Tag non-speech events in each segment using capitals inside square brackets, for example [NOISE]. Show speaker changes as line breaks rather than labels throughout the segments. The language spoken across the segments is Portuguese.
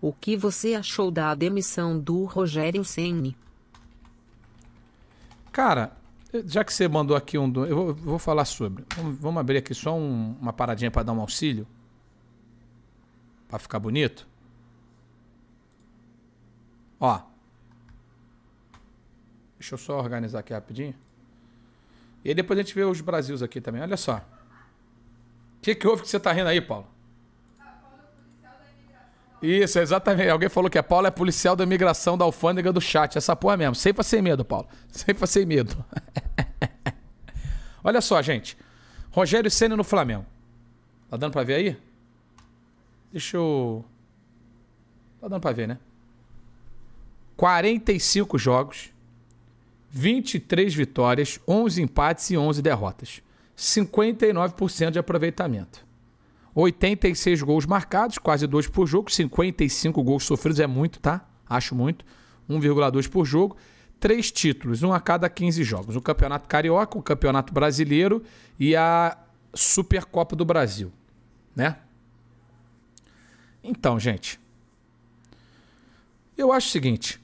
O que você achou da demissão do Rogério Ceni?
Cara, já que você mandou aqui um. Eu vou, vou falar sobre. Vamos, vamos, abrir aqui só um, uma paradinha para dar um auxílio. Para ficar bonito. Ó. Deixa eu só organizar aqui rapidinho. E aí depois a gente vê os Brasils aqui também. Olha só. O que, que houve que você tá rindo aí, Paulo? Isso, exatamente. Alguém falou que a Paula é policial da imigração da alfândega do chat. Essa porra mesmo. Sempre sem medo, Paulo. Sempre sem medo. [LAUGHS] Olha só, gente. Rogério Senna no Flamengo. Tá dando pra ver aí? Deixa eu. Tá dando pra ver, né? 45 jogos, 23 vitórias, 11 empates e 11 derrotas. 59% de aproveitamento. 86 gols marcados, quase dois por jogo, 55 gols sofridos, é muito, tá? Acho muito. 1,2 por jogo. Três títulos, um a cada 15 jogos: o Campeonato Carioca, o Campeonato Brasileiro e a Supercopa do Brasil, né? Então, gente, eu acho o seguinte: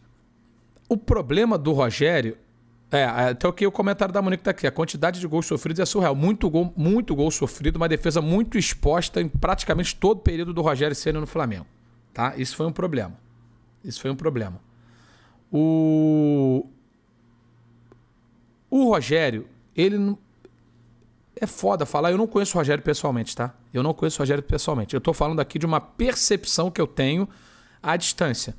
o problema do Rogério é, até o que o comentário da Monique tá aqui. A quantidade de gols sofridos é surreal. Muito gol, muito gol sofrido, uma defesa muito exposta em praticamente todo o período do Rogério Senna no Flamengo. Tá? Isso foi um problema. Isso foi um problema. O. O Rogério, ele. É foda falar. Eu não conheço o Rogério pessoalmente, tá? Eu não conheço o Rogério pessoalmente. Eu tô falando aqui de uma percepção que eu tenho à distância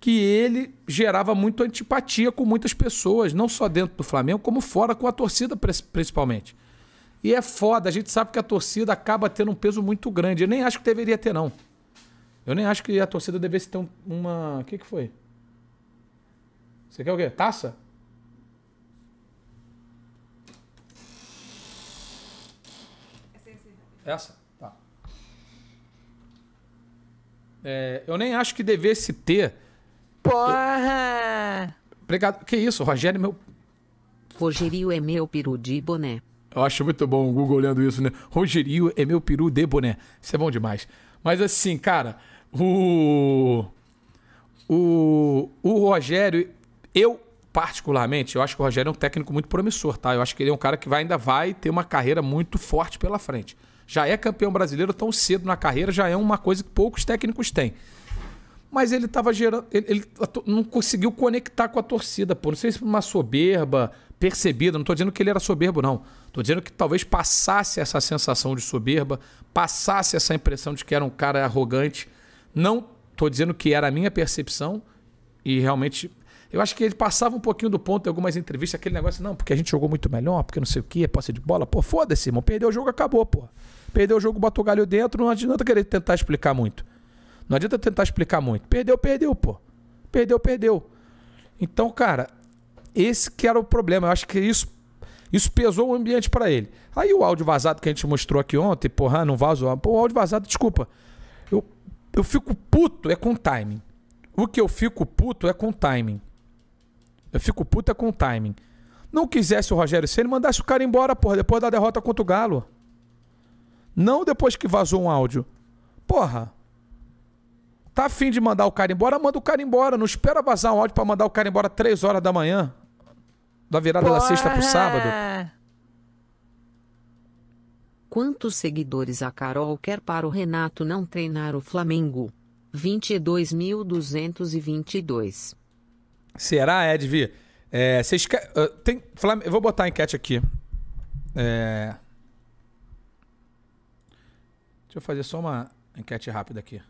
que ele gerava muito antipatia com muitas pessoas, não só dentro do Flamengo, como fora com a torcida principalmente. E é foda, a gente sabe que a torcida acaba tendo um peso muito grande. Eu nem acho que deveria ter, não. Eu nem acho que a torcida devesse ter uma. O que, que foi? Você quer o quê? Taça? Essa? Tá. É,
eu nem acho que devesse ter Porra! Obrigado. Que isso, Rogério, meu. Rogério é meu peru de boné.
Eu acho muito bom o Google olhando isso, né? Rogério é meu peru de boné. Isso é bom demais. Mas assim, cara, o. O, o Rogério, eu particularmente, eu acho que o Rogério é um técnico muito promissor, tá? Eu acho que ele é um cara que vai, ainda vai ter uma carreira muito forte pela frente. Já é campeão brasileiro tão cedo na carreira, já é uma coisa que poucos técnicos têm mas ele estava gerando. Ele, ele, não conseguiu conectar com a torcida, pô. Não sei se uma soberba percebida, não estou dizendo que ele era soberbo, não. Estou dizendo que talvez passasse essa sensação de soberba, passasse essa impressão de que era um cara arrogante. Não estou dizendo que era a minha percepção, e realmente. Eu acho que ele passava um pouquinho do ponto em algumas entrevistas, aquele negócio, não, porque a gente jogou muito melhor, porque não sei o que, é posse de bola. Pô, foda-se, irmão. Perdeu o jogo, acabou, pô. Perdeu o jogo, botou o galho dentro, não adianta querer tentar explicar muito. Não adianta tentar explicar muito. Perdeu, perdeu, pô. Perdeu, perdeu. Então, cara, esse que era o problema. Eu acho que isso isso pesou o ambiente para ele. Aí o áudio vazado que a gente mostrou aqui ontem, porra, não vazou. Pô, o áudio vazado, desculpa. Eu, eu fico puto é com timing. O que eu fico puto é com timing. Eu fico puto é com timing. Não quisesse o Rogério Senna, mandasse o cara embora, porra, depois da derrota contra o Galo. Não depois que vazou um áudio. Porra, Tá afim de mandar o cara embora? Manda o cara embora. Não espera vazar um áudio pra mandar o cara embora três horas da manhã.
Da virada Porra. da sexta pro sábado. Quantos seguidores a Carol quer para o Renato não treinar o Flamengo? 22.222. Será, Edvi? É,
vocês quer, ah, tem, Flam... Eu vou botar a enquete aqui. É... Deixa eu fazer só uma enquete rápida aqui.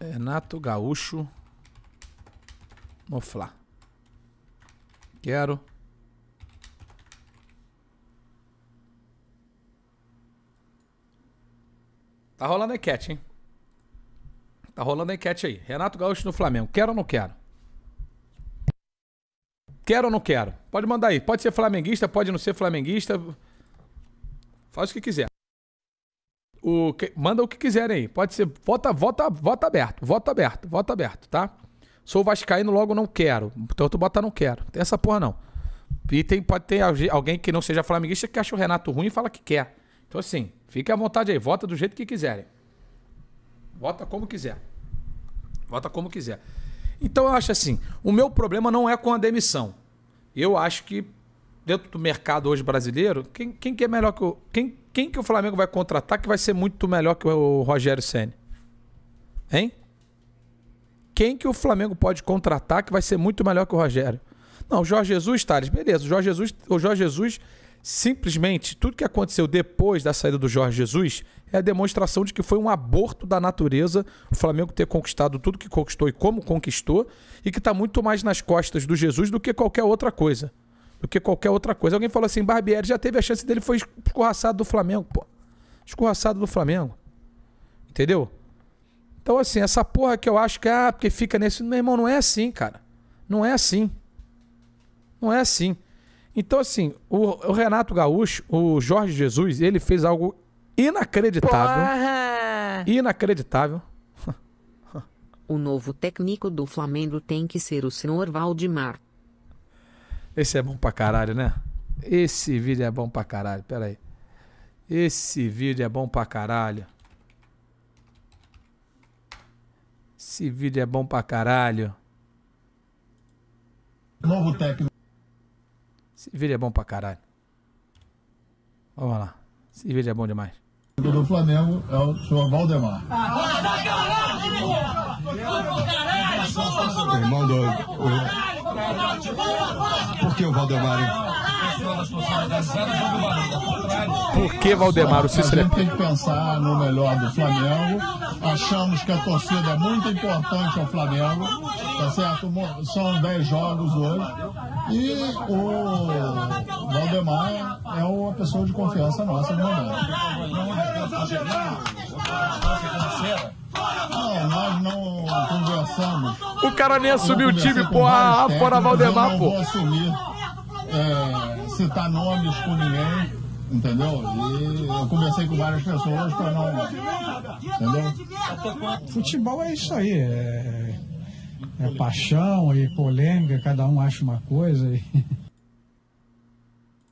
Renato Gaúcho no Fla. Quero. Tá rolando enquete, hein? Tá rolando enquete aí. Renato Gaúcho no Flamengo. Quero ou não quero? Quero ou não quero? Pode mandar aí. Pode ser flamenguista, pode não ser flamenguista. Faz o que quiser o que, manda o que quiserem aí. Pode ser vota, vota, vota aberto, vota aberto, vota aberto, tá? Sou vascaíno, logo não quero. Então tu bota não quero. Tem essa porra não. E tem, pode ter alguém que não seja flamenguista que acha o Renato ruim e fala que quer. Então assim, fique à vontade aí, vota do jeito que quiserem. Vota como quiser. Vota como quiser. Então eu acho assim, o meu problema não é com a demissão. Eu acho que dentro do mercado hoje brasileiro, quem, quem que é melhor que o. Quem, quem que o Flamengo vai contratar que vai ser muito melhor que o Rogério Senna? Hein? Quem que o Flamengo pode contratar que vai ser muito melhor que o Rogério? Não, o Jorge Jesus, Thales, beleza. O Jorge Jesus, o Jorge Jesus simplesmente tudo que aconteceu depois da saída do Jorge Jesus é a demonstração de que foi um aborto da natureza o Flamengo ter conquistado tudo que conquistou e como conquistou e que está muito mais nas costas do Jesus do que qualquer outra coisa do que qualquer outra coisa. Alguém falou assim: Barbieri já teve a chance dele, foi escorraçado do Flamengo, pô. Escorraçado do Flamengo. Entendeu? Então, assim, essa porra que eu acho que, ah, porque fica nesse. Meu irmão, não é assim, cara. Não é assim. Não é assim. Então, assim, o, o Renato Gaúcho, o Jorge Jesus, ele fez algo inacreditável. Porra! Inacreditável.
O novo técnico do Flamengo tem que ser o senhor Valdemar.
Esse é bom pra caralho, né? Esse vídeo é bom pra caralho. Pera aí. Esse vídeo é bom pra caralho. Esse vídeo é bom pra caralho. Novo técnico. Esse vídeo é bom pra caralho. Vamos lá. Esse vídeo é bom demais. Do Flamengo é o senhor Valdemar.
Ah, né, caralho! Irmão do. Por que o Valdemar? Por que Valdemar o Cícero? A é gente tem que pensar no melhor do Flamengo. Achamos que a torcida é muito importante ao Flamengo. Tá certo? São 10 jogos hoje. E o Valdemar é uma pessoa de confiança nossa no momento. Não, nós não conversamos. O cara nem assumiu o time, pô. Ah, fora Valdemar, eu pô. Não vou assumir, é, citar nomes com ninguém, entendeu? E eu conversei com várias pessoas pra não.
Entendeu? Futebol é isso aí. É, é paixão e polêmica, cada um acha uma coisa. E...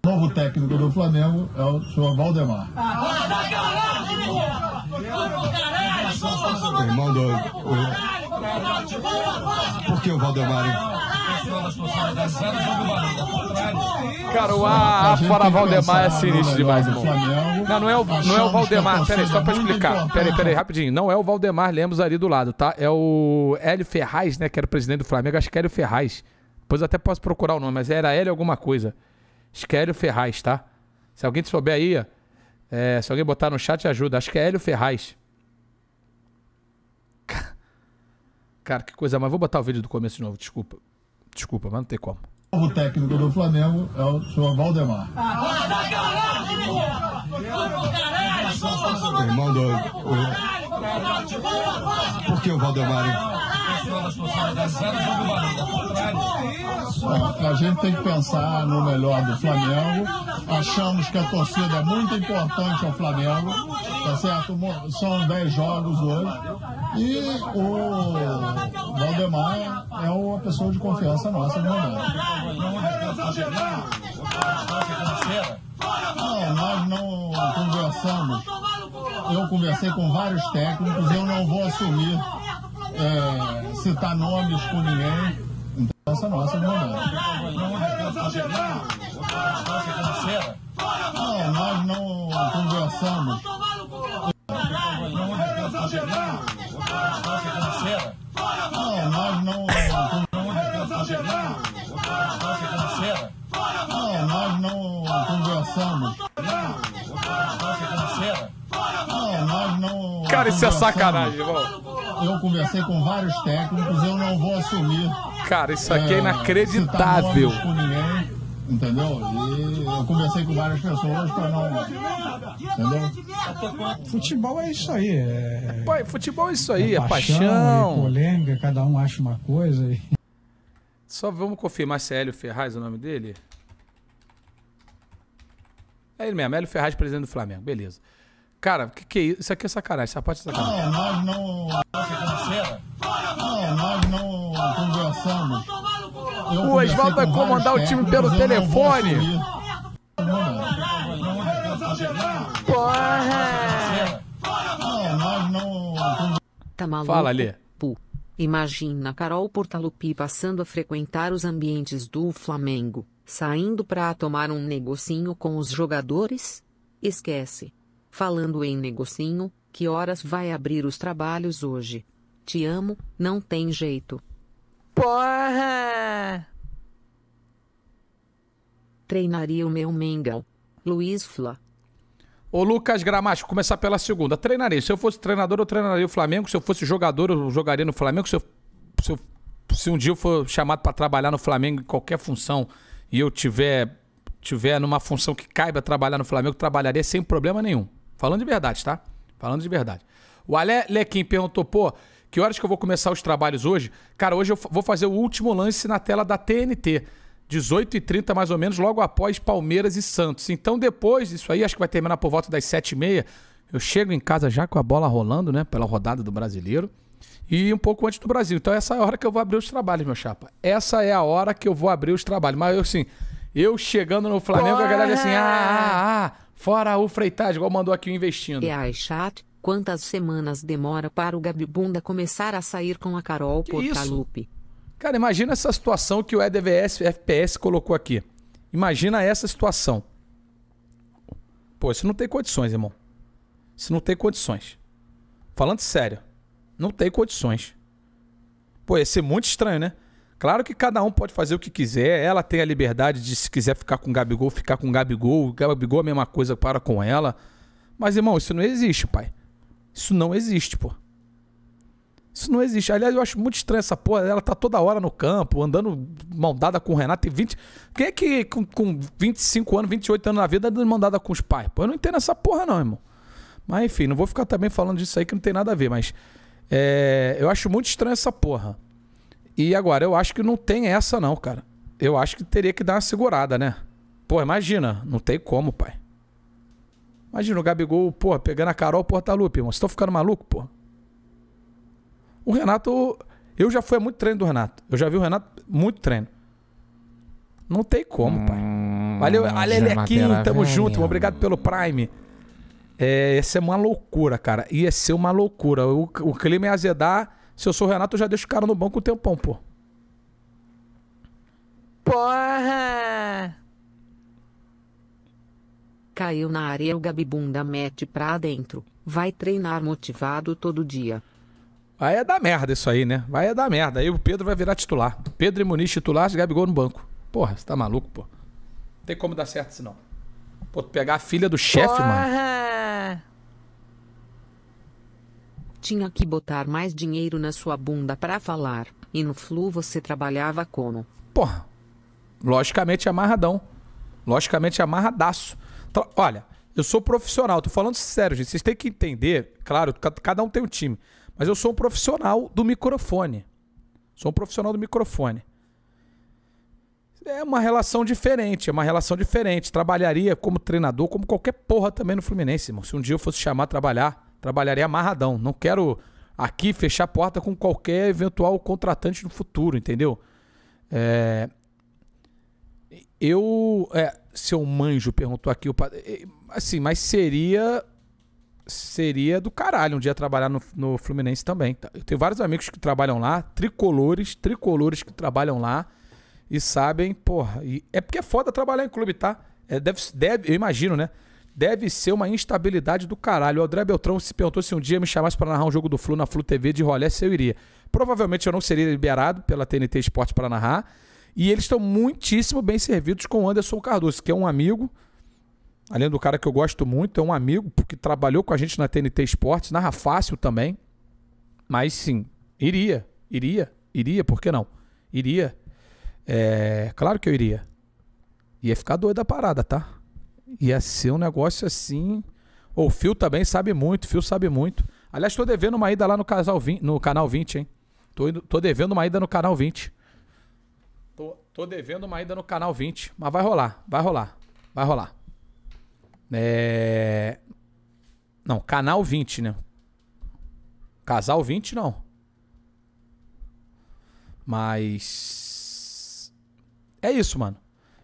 O novo técnico do Flamengo é o senhor Valdemar. Ah, meu irmão do. O...
Por que o Valdemar?
Cara, o A, a fora Valdemar é sinistro demais, irmão.
Não, não é o, não é o Valdemar. Tá peraí, só pra explicar. Peraí, peraí, rapidinho. Não é o Valdemar Lemos ali do lado, tá? É o Hélio Ferraz, né? Que era o presidente do Flamengo. Acho que é Hélio Ferraz. Depois até posso procurar o nome, mas era Hélio alguma coisa. Acho que é Hélio Ferraz, tá? Se alguém souber aí, é, se alguém botar no chat, ajuda. Acho que é Hélio Ferraz. Cara, que coisa, mas vou botar o vídeo do começo de novo, desculpa. Desculpa, mas não tem como.
O novo técnico do Flamengo é o senhor Valdemar. Irmão do. Por que o Valdemar? A gente tem que pensar no melhor do Flamengo. Achamos que a torcida é muito importante ao Flamengo. Tá certo? São 10 jogos hoje. E o Valdemar é uma pessoa de confiança nossa no momento. Não, nós não conversamos. Eu conversei com vários técnicos, eu não vou assumir é, citar nomes com ninguém. nossa nossa não é. Não Não, nós não conversamos. Não nós não financeira? Não, nós não conversamos. Cara, isso é sacanagem, irmão eu conversei com vários técnicos, eu não vou assumir. Cara, isso aqui é, é inacreditável. Com ninguém, entendeu? E eu conversei com várias pessoas para não.
Entendeu? Futebol é isso aí. É, é... Pai, futebol é isso aí, é, é paixão. paixão. É polêmica, cada um acha uma coisa. E... Só vamos confirmar se é Hélio Ferraz o nome dele? É ele mesmo, Hélio Ferraz, presidente do Flamengo. Beleza. Cara, que que é isso? Isso aqui é sacanagem, essa parte é sacanagem. Não, nós não
o Oswaldo vai comandar o time pelo telefone. Porra! nós não.
Tá maluco? Fala, Lê. Imagina Carol Portalupi passando a frequentar os ambientes do Flamengo, saindo para tomar um negocinho com os jogadores? Esquece. Falando em negocinho, que horas vai abrir os trabalhos hoje? Te amo, não tem jeito. Porra! Treinaria o meu Mengão. Luiz Fla.
Ô Lucas Gramacho, começar pela segunda. Treinaria. Se eu fosse treinador, eu treinaria o Flamengo. Se eu fosse jogador, eu jogaria no Flamengo. Se, eu, se, eu, se um dia eu for chamado para trabalhar no Flamengo em qualquer função e eu tiver, tiver numa função que caiba trabalhar no Flamengo, trabalharia sem problema nenhum. Falando de verdade, tá? Falando de verdade. O Ale Lequim perguntou, pô, que horas que eu vou começar os trabalhos hoje? Cara, hoje eu vou fazer o último lance na tela da TNT. 18h30 mais ou menos, logo após Palmeiras e Santos. Então depois disso aí, acho que vai terminar por volta das 7h30. Eu chego em casa já com a bola rolando, né? Pela rodada do brasileiro. E um pouco antes do Brasil. Então essa é a hora que eu vou abrir os trabalhos, meu chapa. Essa é a hora que eu vou abrir os
trabalhos. Mas eu assim, eu chegando no Flamengo, Porra! a galera assim, ah, ah, ah. ah. Fora o Freitas, igual mandou aqui o investindo. E é, aí, chat, quantas semanas demora para o Gabibunda começar a sair com a Carol que Portalupe? Cara, imagina essa situação que o EDVS FPS
colocou aqui. Imagina essa situação. Pô, isso não tem condições, irmão. Isso não tem condições. Falando sério, não tem condições. Pô, ia ser muito estranho, né? Claro que cada um pode fazer o que quiser, ela tem a liberdade de, se quiser ficar com o Gabigol, ficar com o Gabigol, o Gabigol é a mesma coisa para com ela. Mas, irmão, isso não existe, pai. Isso não existe, pô. Isso não existe. Aliás, eu acho muito estranho essa porra. Ela tá toda hora no campo, andando maldada com o Renato. Tem 20. Quem é que com, com 25 anos, 28 anos na vida, andando mandada com os pais? Pô, eu não entendo essa porra, não, irmão. Mas enfim, não vou ficar também falando disso aí que não tem nada a ver, mas. É, eu acho muito estranho essa porra. E agora, eu acho que não tem essa, não, cara. Eu acho que teria que dar uma segurada, né? Pô, imagina, não tem como, pai. Imagina o Gabigol, porra, pegando a Carol Portalupe, irmão. Vocês estão ficando maluco, pô O Renato. Eu já fui a muito treino do Renato. Eu já vi o Renato muito treino. Não tem como, hum, pai. Valeu, aqui, tamo velha. junto. Obrigado pelo Prime. É, ia ser é uma loucura, cara. Ia ser é uma loucura. O, o clima ia é azedar se eu sou o Renato, eu já deixo o cara no banco um tempão, pô.
Porra! Caiu na areia o Gabibunda mete pra dentro. Vai treinar motivado todo dia. Vai é
da merda isso aí, né? Vai é da merda. Aí o Pedro vai virar titular. Pedro e Muniz titular, Gabigol no banco.
Porra, você tá maluco, pô. Não
tem como dar certo isso não. Pô, tu pegar a filha do chefe, mano.
tinha que botar mais dinheiro na sua bunda para falar. E no Flu você trabalhava como? Porra,
logicamente amarradão. Logicamente amarradaço. Tra então, Olha, eu sou profissional, tô falando sério, gente. Vocês têm que entender, claro, cada um tem um time. Mas eu sou um profissional do microfone. Sou um profissional do microfone. É uma relação diferente, é uma relação diferente. Trabalharia como treinador, como qualquer porra também no Fluminense, irmão. Se um dia eu fosse chamar a trabalhar, Trabalharei amarradão. Não quero aqui fechar a porta com qualquer eventual contratante no futuro, entendeu? É... Eu. É, seu Manjo perguntou aqui. O... É, assim, mas seria. Seria do caralho um dia trabalhar no, no Fluminense também. Tá? Eu tenho vários amigos que trabalham lá, tricolores, tricolores que trabalham lá e sabem, porra. E é porque é foda trabalhar em clube, tá? É, deve, deve, eu imagino, né? deve ser uma instabilidade do caralho. O André Beltrão se perguntou se um dia me chamasse para narrar um jogo do Flu na Flu TV de rolê, se eu iria. Provavelmente eu não seria liberado pela TNT Esporte para narrar. E eles estão muitíssimo bem servidos com o Anderson Cardoso, que é um amigo, além do cara que eu gosto muito, é um amigo porque trabalhou com a gente na TNT Esportes, narra fácil também. Mas sim, iria, iria, iria, por que não? Iria. É, claro que eu iria. Ia ficar doido a parada, tá? Ia é ser um negócio assim. O Fio também sabe muito, Fio sabe muito. Aliás, estou devendo uma ida lá no, casal 20, no canal 20, hein? Tô, indo, tô devendo uma ida no canal 20. Tô, tô devendo uma ida no canal 20. Mas vai rolar, vai rolar, vai rolar. É. Não, canal 20, né? Casal 20, não. Mas. É isso, mano.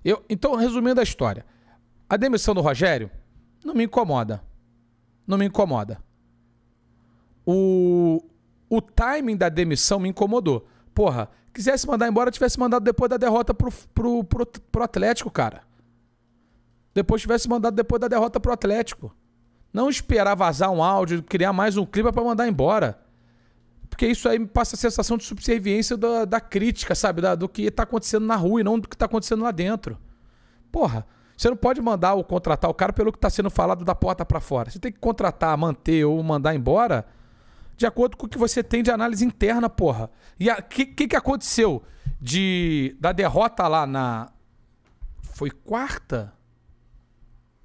Eu, então, resumindo a história. A demissão do Rogério não me incomoda. Não me incomoda. O, o timing da demissão me incomodou. Porra, quisesse mandar embora, tivesse mandado depois da derrota pro, pro, pro, pro Atlético, cara. Depois tivesse mandado depois da derrota pro Atlético. Não esperar vazar um áudio, criar mais um clima para mandar embora. Porque isso aí me passa a sensação de subserviência da, da crítica, sabe? Da, do que tá acontecendo na rua e não do que tá acontecendo lá dentro. Porra, você não pode mandar ou contratar o cara pelo que está sendo falado da porta para fora. Você tem que contratar, manter ou mandar embora de acordo com o que você tem de análise interna, porra. E o que, que, que aconteceu de da derrota lá na foi quarta?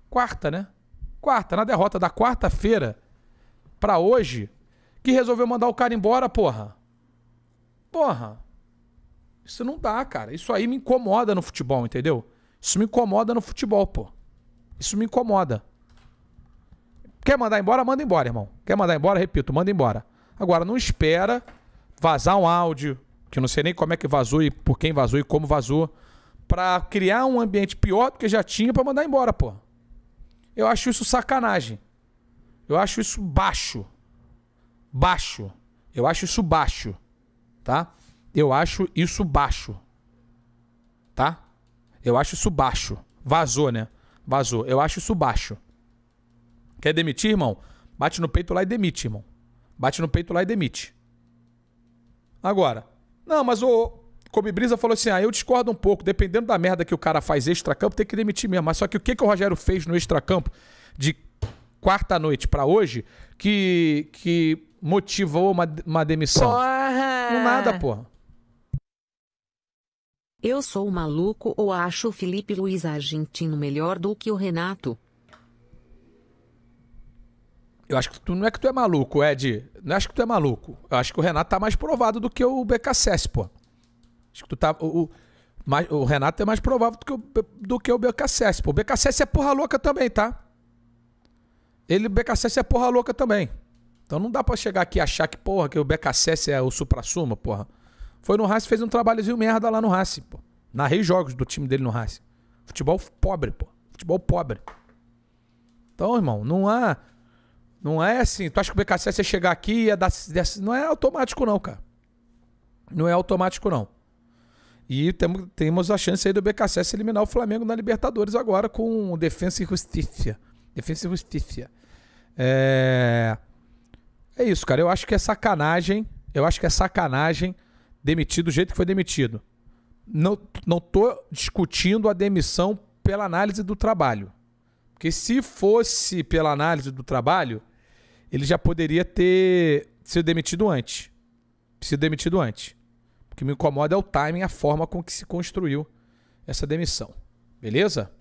Quarta, né? Quarta, na derrota da quarta-feira para hoje, que resolveu mandar o cara embora, porra. Porra. Isso não dá, cara. Isso aí me incomoda no futebol, entendeu? Isso me incomoda no futebol, pô. Isso me incomoda. Quer mandar embora? Manda embora, irmão. Quer mandar embora? Repito, manda embora. Agora, não espera vazar um áudio, que eu não sei nem como é que vazou e por quem vazou e como vazou, para criar um ambiente pior do que já tinha para mandar embora, pô. Eu acho isso sacanagem. Eu acho isso baixo. Baixo. Eu acho isso baixo. Tá? Eu acho isso baixo. Tá? Eu acho isso baixo. Vazou, né? Vazou. Eu acho isso baixo. Quer demitir, irmão? Bate no peito lá e demite, irmão. Bate no peito lá e demite. Agora, não, mas o Kobe Brisa falou assim: ah, eu discordo um pouco, dependendo da merda que o cara faz extra-campo, tem que demitir mesmo. Mas só que o que, que o Rogério fez no extra-campo de quarta-noite para hoje que, que motivou uma, uma demissão?
Porra! Não nada, porra. Eu sou maluco ou acho o Felipe Luiz argentino melhor do que o Renato?
Eu acho que tu não é que tu é maluco, Ed. Não é acho que tu é maluco. Eu acho que o Renato tá mais provado do que o BKSS, pô. Acho que tu tá. O, o, mais, o Renato é mais provável do que o, do que o BKSS, pô. O BKSS é porra louca também, tá? Ele, o BKSS é porra louca também. Então não dá para chegar aqui e achar que, porra, que o BKSS é o supra-suma, porra. Foi no Racing, fez um trabalhozinho merda lá no Racing, pô. Narrei jogos do time dele no Racing. Futebol pobre, pô. Futebol pobre. Então, irmão, não há. Não é assim. Tu acha que o BKC ia chegar aqui e ia dar. Não é automático, não, cara. Não é automático, não. E temos, temos a chance aí do BKC eliminar o Flamengo na Libertadores agora com Defensa e Justiça. Defensa e Justiça. É... é isso, cara. Eu acho que é sacanagem. Eu acho que é sacanagem demitido do jeito que foi demitido. Não estou discutindo a demissão pela análise do trabalho. Porque se fosse pela análise do trabalho, ele já poderia ter sido demitido antes. Sido demitido antes. O que me incomoda é o timing, a forma com que se construiu essa demissão. Beleza?